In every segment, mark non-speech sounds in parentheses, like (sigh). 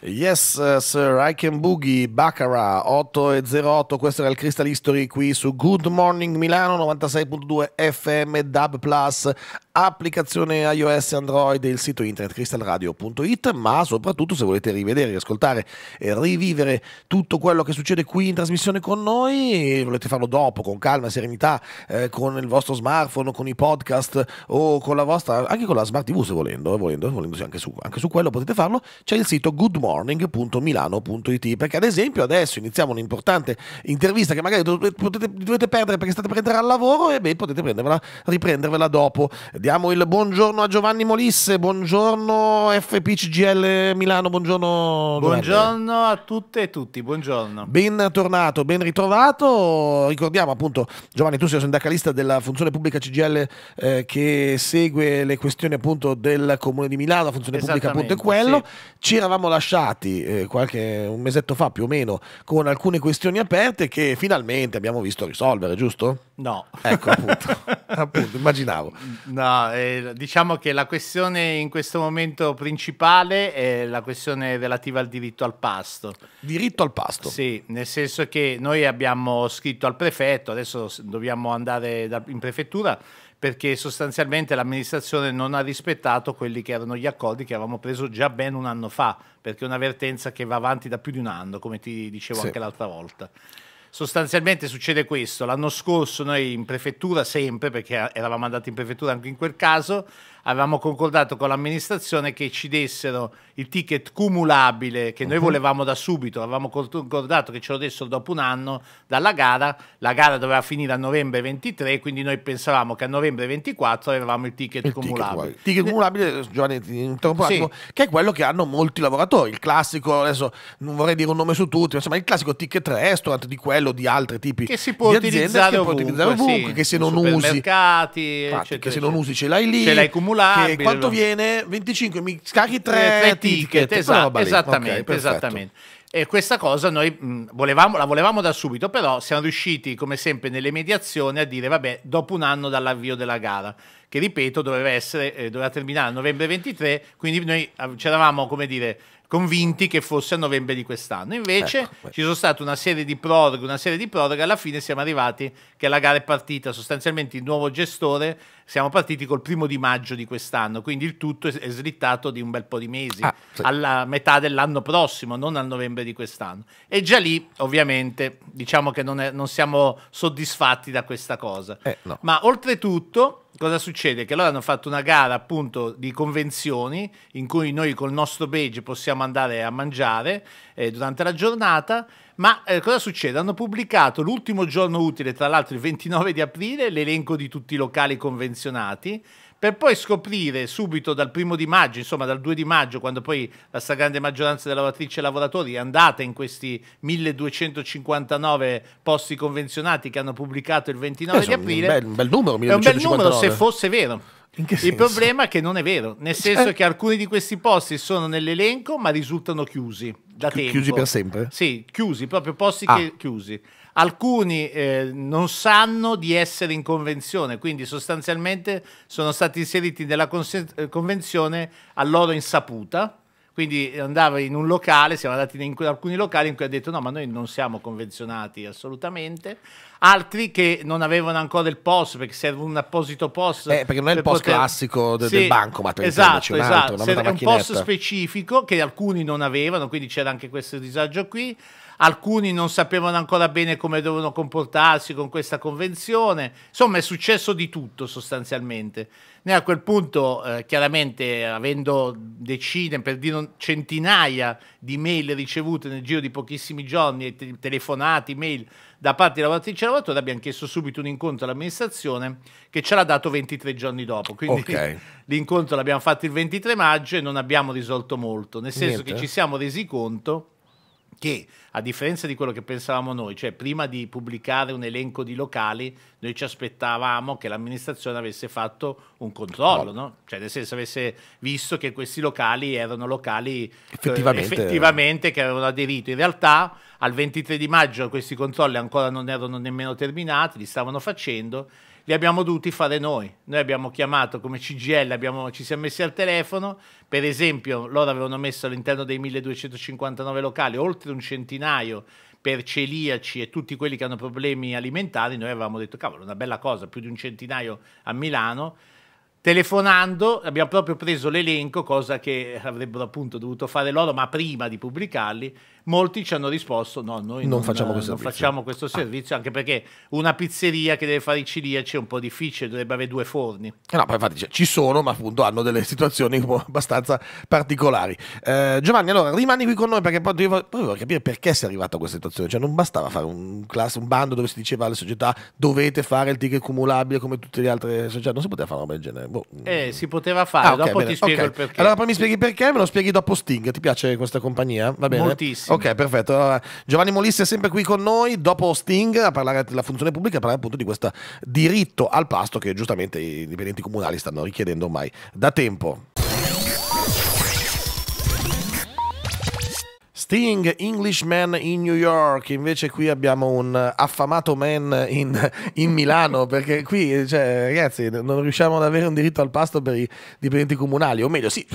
Yes, uh, sir, I can boogie, Baccara 8 e 08, questo era il Crystal History qui su Good Morning Milano 96.2 FM DAB+, Plus, applicazione iOS Android e il sito internet crystalradio.it, ma soprattutto se volete rivedere, riascoltare e rivivere tutto quello che succede qui in trasmissione con noi, volete farlo dopo, con calma, e serenità, eh, con il vostro smartphone, con i podcast o con la vostra, anche con la smart TV se volendo, eh, volendo, volendo anche, su, anche su quello potete farlo, c'è il sito Good Morning morning.milano.it perché ad esempio adesso iniziamo un'importante intervista che magari potete, dovete perdere perché state per entrare al lavoro e beh, potete riprendervela dopo. Diamo il buongiorno a Giovanni Molisse, buongiorno FPCGL Milano, buongiorno. Buongiorno a tutte e tutti, buongiorno. Bentornato, ben ritrovato. Ricordiamo appunto Giovanni, tu sei sindacalista della funzione pubblica CGL eh, che segue le questioni appunto del Comune di Milano, la funzione pubblica appunto è quello. Sì. Ci eravamo lasciati passati, eh, qualche, un mesetto fa più o meno, con alcune questioni aperte che finalmente abbiamo visto risolvere, giusto? No. Ecco, appunto, (laughs) appunto immaginavo. No, eh, diciamo che la questione in questo momento principale è la questione relativa al diritto al pasto. Diritto al pasto? Sì, nel senso che noi abbiamo scritto al prefetto, adesso dobbiamo andare in prefettura perché sostanzialmente l'amministrazione non ha rispettato quelli che erano gli accordi che avevamo preso già ben un anno fa, perché è una vertenza che va avanti da più di un anno, come ti dicevo sì. anche l'altra volta sostanzialmente succede questo. L'anno scorso noi in prefettura, sempre perché eravamo andati in prefettura anche in quel caso, avevamo concordato con l'amministrazione che ci dessero il ticket cumulabile che noi mhm. volevamo da subito, avevamo concordato che ce lo dessero dopo un anno dalla gara, la gara doveva finire a novembre 23, quindi noi pensavamo che a novembre 24 avevamo il ticket il cumulabile. Il ticket eh, cumulabile, Giovanni, ti interrompo sì. che è quello che hanno molti lavoratori, il classico, adesso non vorrei dire un nome su tutti, ma insomma il classico ticket restaurant di quello modello di altri tipi che si può di utilizzare che ovunque, utilizzare ovunque sì, che se non usi mercati, che se non usi ce l'hai lì, ce l'hai cumulabile. Che quanto viene? 25, mi scarichi 3, 3 ticket, esatto, esattamente, okay, esattamente. E questa cosa noi mh, mm, volevamo, la volevamo da subito, però siamo riusciti, come sempre, nelle mediazioni a dire, vabbè, dopo un anno dall'avvio della gara, che ripeto doveva, essere, eh, doveva terminare a novembre 23, quindi noi c'eravamo, come dire, convinti che fosse a novembre di quest'anno. Invece ecco. ci sono state una serie di proroghe, una serie di proroghe, alla fine siamo arrivati che la gara è partita, sostanzialmente il nuovo gestore, siamo partiti col primo di maggio di quest'anno, quindi il tutto è slittato di un bel po' di mesi, ah, sì. alla metà dell'anno prossimo, non al novembre di quest'anno. E già lì, ovviamente, diciamo che non, è, non siamo soddisfatti da questa cosa. Eh, no. Ma oltretutto cosa succede? Che loro hanno fatto una gara appunto di convenzioni in cui noi col nostro badge possiamo andare a mangiare eh, durante la giornata. Ma eh, cosa succede? Hanno pubblicato l'ultimo giorno utile, tra l'altro il 29 di aprile, l'elenco di tutti i locali convenzionati per poi scoprire subito dal primo di maggio, insomma dal 2 di maggio, quando poi la stragrande maggioranza delle lavoratrici e lavoratori è andata in questi 1259 posti convenzionati che hanno pubblicato il 29 eh, di aprile. Un bel, un bel numero, 1259. È un bel numero se fosse vero. Il problema è che non è vero, nel eh, senso eh. che alcuni di questi posti sono nell'elenco ma risultano chiusi da tempo. Chiusi per sempre? Sì, chiusi, proprio posti ah. che, chiusi. Alcuni eh, non sanno di essere in convenzione, quindi sostanzialmente sono stati inseriti nella eh, convenzione a loro insaputa. Quindi andava in un locale, siamo andati in alcuni locali in cui ha detto no, ma noi non siamo convenzionati assolutamente altri che non avevano ancora il POS perché serve un apposito POS. Eh, perché non è il POS poter... classico de- sì, del banco, ma esatto, esatto. un esatto. Altro, una un POS specifico che alcuni non avevano, quindi c'era anche questo disagio qui. Alcuni non sapevano ancora bene come dovevano comportarsi con questa convenzione. Insomma, è successo di tutto sostanzialmente. Noi a quel punto, eh, chiaramente, avendo decine, per dire centinaia di mail ricevute nel giro di pochissimi giorni, te- telefonati, mail da parte dei lavoratrici e lavoratori abbiamo chiesto subito un incontro all'amministrazione che ce l'ha dato 23 giorni dopo. Quindi okay. (laughs) l'incontro l'abbiamo fatto il 23 maggio e non abbiamo risolto molto, nel senso Niente. che ci siamo resi conto che a differenza di quello che pensavamo noi, cioè prima di pubblicare un elenco di locali, noi ci aspettavamo che l'amministrazione avesse fatto un controllo, no. No? cioè nel senso avesse visto che questi locali erano locali eh, effettivamente, effettivamente che avevano aderito. In realtà al 23 di maggio questi controlli ancora non erano nemmeno terminati, li stavano facendo li abbiamo dovuti fare noi. Noi abbiamo chiamato come CGL, abbiamo, ci siamo messi al telefono, per esempio loro avevano messo all'interno dei 1259 locali oltre un centinaio per celiaci e tutti quelli che hanno problemi alimentari, noi avevamo detto cavolo, una bella cosa, più di un centinaio a Milano. Telefonando abbiamo proprio preso l'elenco, cosa che avrebbero appunto dovuto fare loro, ma prima di pubblicarli, molti ci hanno risposto no, noi non, non, facciamo, questo non facciamo, questo ah. servizio, anche perché una pizzeria che deve fare i ciliaci è un po' difficile, dovrebbe avere due forni. Eh no, poi infatti ci sono, ma appunto hanno delle situazioni abbastanza particolari. Eh, Giovanni, allora rimani qui con noi perché poi, io voglio capire perché sei arrivato a questa situazione, cioè non bastava fare un, class, un bando dove si diceva alle società dovete fare il ticket cumulabile come tutte le altre società, non si poteva fare una roba del genere. Boh. Eh, si poteva fare, ah, okay, dopo bene, ti spiego okay. il perché. Allora poi mi spieghi perché, me lo spieghi dopo Sting, ti piace questa compagnia? Va bene? Moltissimo. Ok, perfetto. Allora, Giovanni Molisse è sempre qui con noi, dopo Sting, a parlare della funzione pubblica, a parlare appunto di questo diritto al pasto che giustamente i dipendenti comunali stanno richiedendo ormai da tempo. Sting, Englishman in New York, invece qui abbiamo un affamato man in, in Milano, perché qui, cioè, ragazzi, non riusciamo ad avere un diritto al pasto per i dipendenti comunali, o meglio, sì,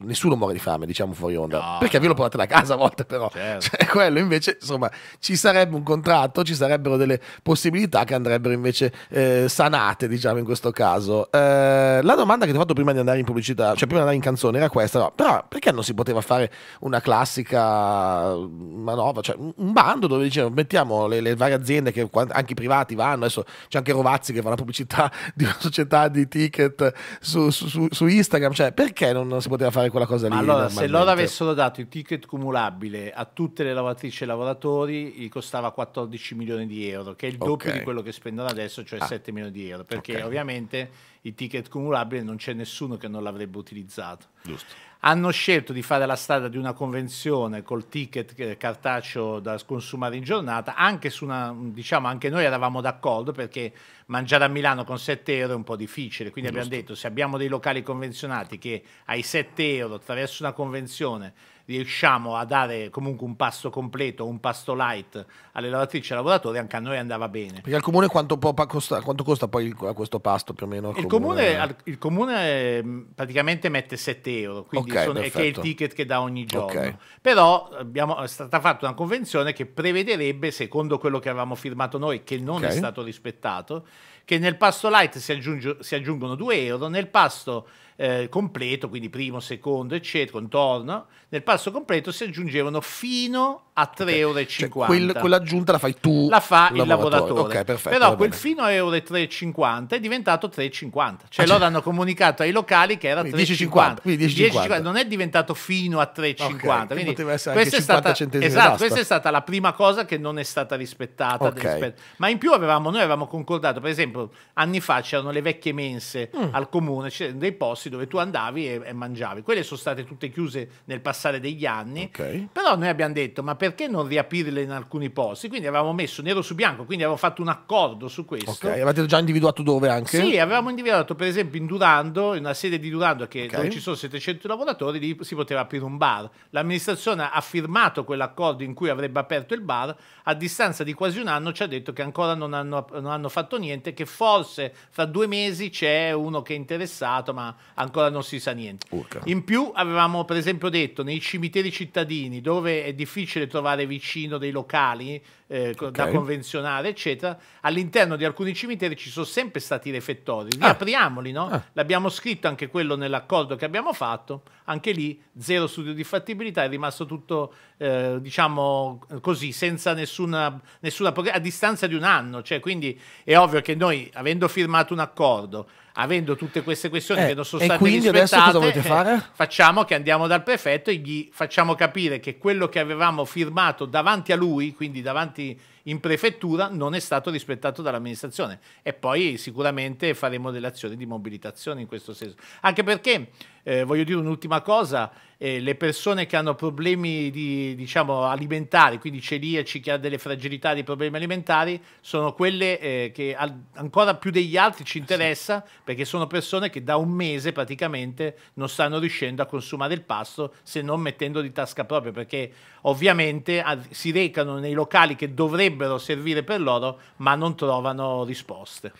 nessuno muore di fame, diciamo fuori onda, no, perché ve lo portate a casa a volte però, certo. cioè, quello invece, insomma, ci sarebbe un contratto, ci sarebbero delle possibilità che andrebbero invece eh, sanate, diciamo, in questo caso. Eh, la domanda che ti ho fatto prima di andare in pubblicità, cioè prima di andare in canzone, era questa, no? però perché non si poteva fare una classica questa manovra, cioè un bando dove dicevano mettiamo le, le, varie aziende che anche i privati vanno, adesso c'è anche Rovazzi che fa la pubblicità (laughs) di una società di ticket su, su, su, su Instagram, cioè perché non, non, si poteva fare quella cosa Ma lì? Allora, se loro avessero dato il ticket cumulabile a tutte le lavoratrici e lavoratori, gli costava 14 milioni di euro, che è il doppio okay. di quello che spendono adesso, cioè ah. 7 milioni di euro, perché okay. ovviamente i ticket cumulabili, non c'è nessuno che non l'avrebbe utilizzato. Giusto. Hanno scelto di fare la strada di una convenzione col ticket eh, cartaceo da consumare in giornata, anche, su una, diciamo, anche noi eravamo d'accordo perché mangiare a Milano con 7 euro è un po' difficile, quindi Giusto. abbiamo detto se abbiamo dei locali convenzionati che ai 7 euro attraverso una convenzione riusciamo a dare comunque un pasto completo, un pasto light alle lavoratrici e ai lavoratori, anche a noi andava bene. Perché al comune quanto, costa, quanto costa poi il, questo pasto più o meno? Il comune, comune... il comune, mm, praticamente mette 7 euro, quindi okay, sono, che è il ticket che dà ogni giorno. Okay. Però eh, abbiamo, è stata fatta una convenzione che prevederebbe, secondo quello che avevamo firmato noi, che non okay. è stato rispettato, che nel pasto light si, aggiunge, si aggiungono 2 euro, nel pasto eh, completo, quindi primo, secondo, eccetera, contorno, nel pasto completo si aggiungevano fino a 3,50 okay. euro. Cioè, quel, quell'aggiunta la fai tu, la fa il lavoratore. Okay, perfetto, Però quel fino a 3,50 euro è diventato 3,50. Cioè, ah, loro cioè. hanno comunicato ai locali che era 3,50. Non è diventato fino a 3,50. Okay, quindi questa è, stata, esatto, questa è stata la prima cosa che non è stata rispettata. Okay. Ma in più avevamo, noi avevamo concordato, per esempio, esempio, anni fa c'erano le vecchie mense mm. al comune, c'erano dei posti dove tu andavi e, e, mangiavi. Quelle sono state tutte chiuse nel passare degli anni, okay. però noi abbiamo detto ma perché non riaprirle in alcuni posti? Quindi avevamo messo nero su bianco, quindi avevamo fatto un accordo su questo. Ok, avete già individuato dove anche? Sì, avevamo individuato per esempio in Durando, in una sede di Durando che okay. dove ci sono 700 lavoratori, lì si poteva aprire un bar. L'amministrazione ha firmato quell'accordo in cui avrebbe aperto il bar, a distanza di quasi un anno ci ha detto che ancora non hanno, non hanno fatto niente, che che forse fra due mesi c'è uno che è interessato, ma ancora non si sa niente. Urca. In più avevamo per esempio detto nei cimiteri cittadini dove è difficile trovare vicino dei locali eh, okay. da convenzionare, eccetera. All'interno di alcuni cimiteri ci sono sempre stati i refettori. Li ah. apriamoli, no? Ah. L'abbiamo scritto anche quello nell'accordo che abbiamo fatto. Anche lì zero studio di fattibilità, è rimasto tutto, eh, diciamo così, senza nessuna, nessuna a distanza di un anno. Cioè, quindi è ovvio che noi, avendo firmato un accordo, avendo tutte queste questioni eh, che non sono state quindi rispettate, adesso cosa eh, fare? facciamo che andiamo dal prefetto e gli facciamo capire che quello che avevamo firmato davanti a lui, quindi davanti in prefettura, non è stato rispettato dall'amministrazione. E poi sicuramente faremo delle azioni di mobilitazione in questo senso. Anche perché eh, voglio dire un'ultima cosa, eh, le persone che hanno problemi di, diciamo, alimentari, quindi celiaci, che hanno delle fragilità, dei problemi alimentari, sono quelle eh, che al, ancora più degli altri ci interessa, sì. perché sono persone che da un mese praticamente non stanno riuscendo a consumare il pasto se non mettendo di tasca propria, perché ovviamente a, si recano nei locali che dovrebbero servire per loro, ma non trovano risposte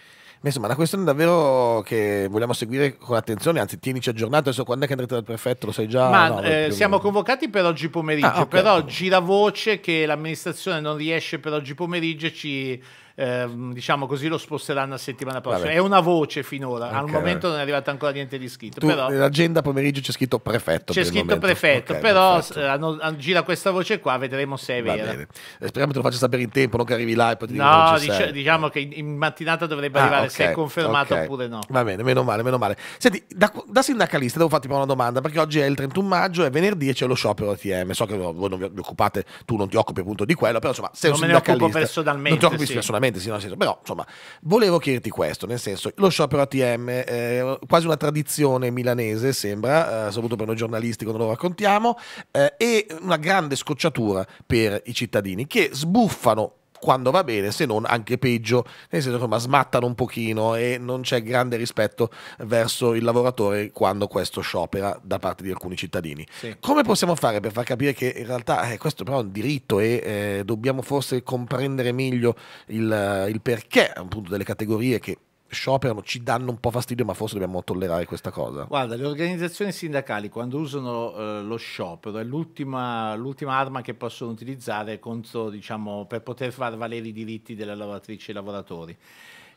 insomma, una questione davvero che vogliamo seguire con attenzione, anzi tienici aggiornato, adesso quando è che andrete dal prefetto, lo sai già? Ma no, eh, siamo convocati per oggi pomeriggio, ah, okay. però gira voce che l'amministrazione non riesce per oggi pomeriggio e ci ehm, diciamo così, lo sposteranno a settimana prossima. Vabbè. È una voce finora, okay, al momento non è arrivato ancora niente di scritto. Tu, però... Nell'agenda pomeriggio c'è scritto prefetto. C'è scritto prefetto, okay, però eh, hanno, hanno, gira questa voce qua, vedremo se è Va vera. Bene. Eh, speriamo che lo faccia sapere in tempo, non che arrivi là e poi ti No, dic diciamo che in, in mattinata dovrebbe ah, arrivare okay, se è confermato oppure no. Va bene, meno male, meno male. Senti, da, da sindacalista devo farti una domanda, perché oggi è il 31 maggio, è venerdì e c'è lo sciopero ATM. So che voi non vi occupate, tu non ti occupi appunto di quello, però insomma, sei non un me sindacalista. Ne occupo personalmente, non ti occupi sì. personalmente parentesi, no, senso, però insomma, volevo chiederti questo, nel senso, lo sciopero ATM, eh, quasi una tradizione milanese sembra, eh, soprattutto per noi giornalisti quando lo raccontiamo, eh, e una grande scocciatura per i cittadini che sbuffano quando va bene, se non anche peggio, nel senso che smattano un pochino e non c'è grande rispetto verso il lavoratore quando questo sciopera da parte di alcuni cittadini. Sì. Come possiamo fare per far capire che in realtà eh, questo però è un diritto e eh, dobbiamo forse comprendere meglio il, il perché appunto delle categorie che scioperano, ci danno un po' fastidio, ma forse dobbiamo tollerare questa cosa. Guarda, le organizzazioni sindacali quando usano eh, lo sciopero è l'ultima, l'ultima, arma che possono utilizzare contro, diciamo, per poter far valere i diritti delle lavoratrici e lavoratori.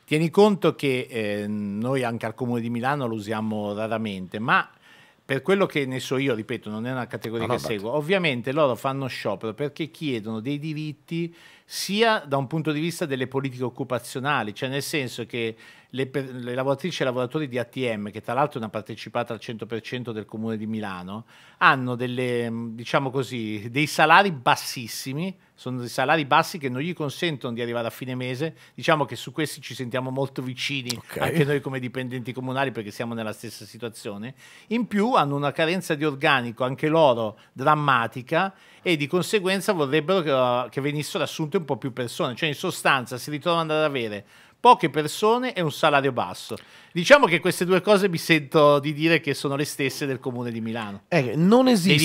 Tieni conto che eh, noi anche al Comune di Milano lo usiamo raramente, ma per quello che ne so io, ripeto, non è una categoria no, che no, seguo, but. ovviamente loro fanno sciopero perché chiedono dei diritti sia da un punto di vista delle politiche occupazionali, cioè nel senso che le, le lavoratrici e lavoratori di ATM, che tra l'altro è una partecipata al 100% del comune di Milano, hanno delle, diciamo così, dei salari bassissimi, sono dei salari bassi che non gli consentono di arrivare a fine mese. Diciamo che su questi ci sentiamo molto vicini okay. anche noi come dipendenti comunali perché siamo nella stessa situazione. In più hanno una carenza di organico, anche loro drammatica, e di conseguenza vorrebbero che, che venissero assunte un po' più persone, cioè in sostanza si ritrovano ad avere poche persone e un salario basso. Diciamo che queste due cose mi sento di dire che sono le stesse del comune di Milano. Eh, non esiste, dei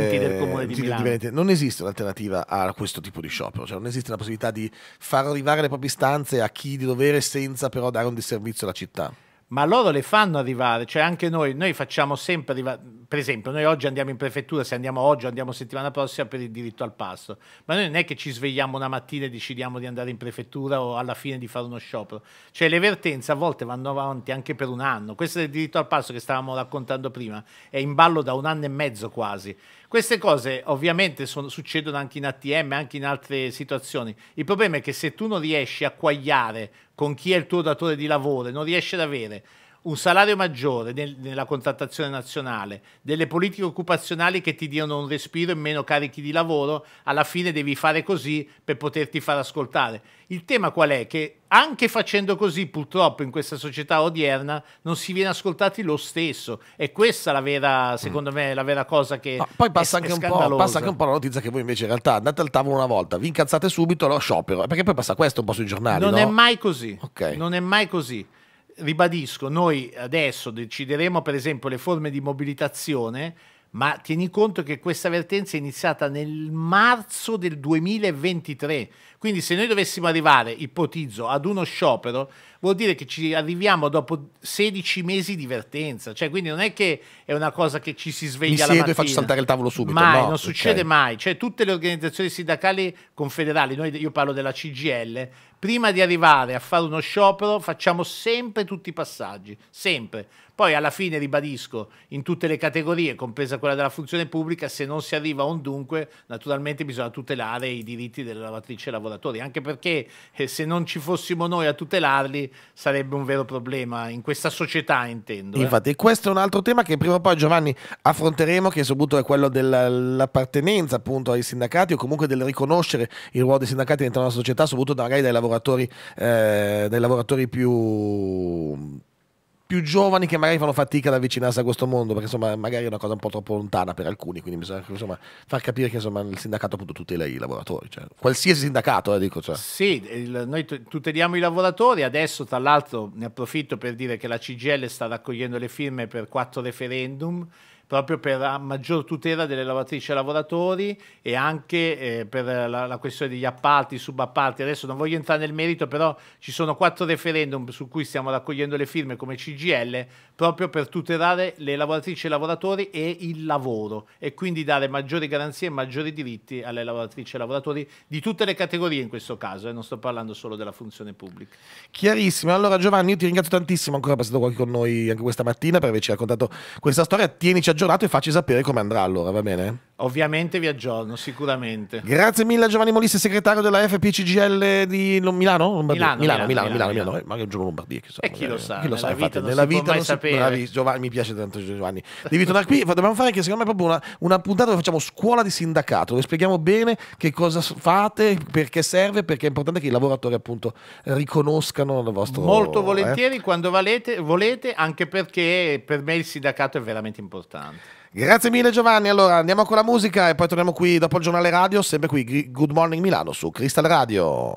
dipendenti del comune di Milano. Non esiste un'alternativa a questo tipo di sciopero, cioè non esiste la possibilità di far arrivare le proprie stanze a chi di dovere senza però dare un disservizio alla città ma loro le fanno arrivare, cioè anche noi, noi facciamo sempre arrivare, per esempio, noi oggi andiamo in prefettura, se andiamo oggi o andiamo settimana prossima per il diritto al passo, ma noi non è che ci svegliamo una mattina e decidiamo di andare in prefettura o alla fine di fare uno sciopero, cioè le vertenze a volte vanno avanti anche per un anno, questo del diritto al passo che stavamo raccontando prima è in ballo da un anno e mezzo quasi, queste cose ovviamente sono, succedono anche in ATM, anche in altre situazioni. Il problema è che se tu non riesci a quagliare con chi è il tuo datore di lavoro, non riesci ad avere un salario maggiore nel, nella contrattazione nazionale, delle politiche occupazionali che ti diano un respiro e meno carichi di lavoro, alla fine devi fare così per poterti far ascoltare. Il tema qual è? Che anche facendo così, purtroppo in questa società odierna non si viene ascoltati lo stesso. E questa è la vera, secondo mm. me, la vera cosa che. No, poi passa, è, anche è passa, anche un po', la notizia che voi invece in realtà andate al tavolo una volta, vi incazzate subito, allora sciopero. Perché poi passa questo un po' sui giornali. Non no? è mai così. Okay. Non è mai così ribadisco, noi adesso decideremo per esempio le forme di mobilitazione, ma tieni conto che questa vertenza è iniziata nel marzo del 2023, quindi se noi dovessimo arrivare, ipotizzo, ad uno sciopero, vuol dire che ci arriviamo dopo 16 mesi di vertenza, cioè quindi non è che è una cosa che ci si sveglia Mi la mattina. Mi e faccio saltare il tavolo subito. Mai, no, non succede okay. mai, cioè tutte le organizzazioni sindacali confederali, noi, io parlo della CGL, prima di arrivare a fare uno sciopero facciamo sempre tutti i passaggi, sempre. Poi alla fine ribadisco, in tutte le categorie, compresa quella della funzione pubblica, se non si arriva a un dunque, naturalmente bisogna tutelare i diritti delle lavoratrici e lavoratori, anche perché eh, se non ci fossimo noi a tutelarli sarebbe un vero problema in questa società, intendo. Eh? Infatti, questo è un altro tema che prima o poi Giovanni affronteremo, che soprattutto è quello dell'appartenenza appunto ai sindacati o comunque del riconoscere il ruolo dei sindacati all'interno della società, soprattutto magari dai lavoratori lavoratori, eh, dei lavoratori più più giovani che magari fanno fatica ad avvicinarsi a questo mondo, perché insomma magari è una cosa un po' troppo lontana per alcuni, quindi bisogna insomma, far capire che insomma, il sindacato appunto tutela i lavoratori, cioè, qualsiasi sindacato, eh, dico. Cioè. Sì, il, noi tuteliamo i lavoratori, adesso tra l'altro ne approfitto per dire che la CGL sta raccogliendo le firme per quattro referendum proprio per maggior tutela delle lavoratrici e lavoratori e anche eh, per la, la, questione degli appalti, subappalti. Adesso non voglio entrare nel merito, però ci sono quattro referendum su cui stiamo raccogliendo le firme come CGL proprio per tutelare le lavoratrici e i lavoratori e il lavoro e quindi dare maggiori garanzie e maggiori diritti alle lavoratrici e lavoratori di tutte le categorie in questo caso, eh, non sto parlando solo della funzione pubblica. Chiarissimo. Allora Giovanni, io ti ringrazio tantissimo ancora per essere stato qui con noi anche questa mattina per averci raccontato questa storia. Tienici a aggiornato e facci sapere come andrà allora, va bene? Ovviamente vi aggiorno, sicuramente. Grazie mille a Giovanni Molisse, segretario della FPCGL di Milano? Lombardia? Milano, Milano, Milano, Milano, Milano, eh, Ma io giuro Lombardia, chissà. E chi lo sa, chi lo sa, infatti, nella vita non si bravi, Giovanni, mi piace tanto Giovanni. Devi tornare qui, dobbiamo fare che secondo me proprio una, una puntata dove facciamo scuola di sindacato, dove spieghiamo bene che cosa fate, perché serve, perché è importante che i lavoratori appunto riconoscano il vostro Molto volentieri eh. quando valete, volete, anche perché per me il sindacato è veramente importante importante. Grazie mille Giovanni, allora andiamo con la musica e poi torniamo qui dopo il giornale radio, sempre qui Good Morning Milano su Crystal Radio.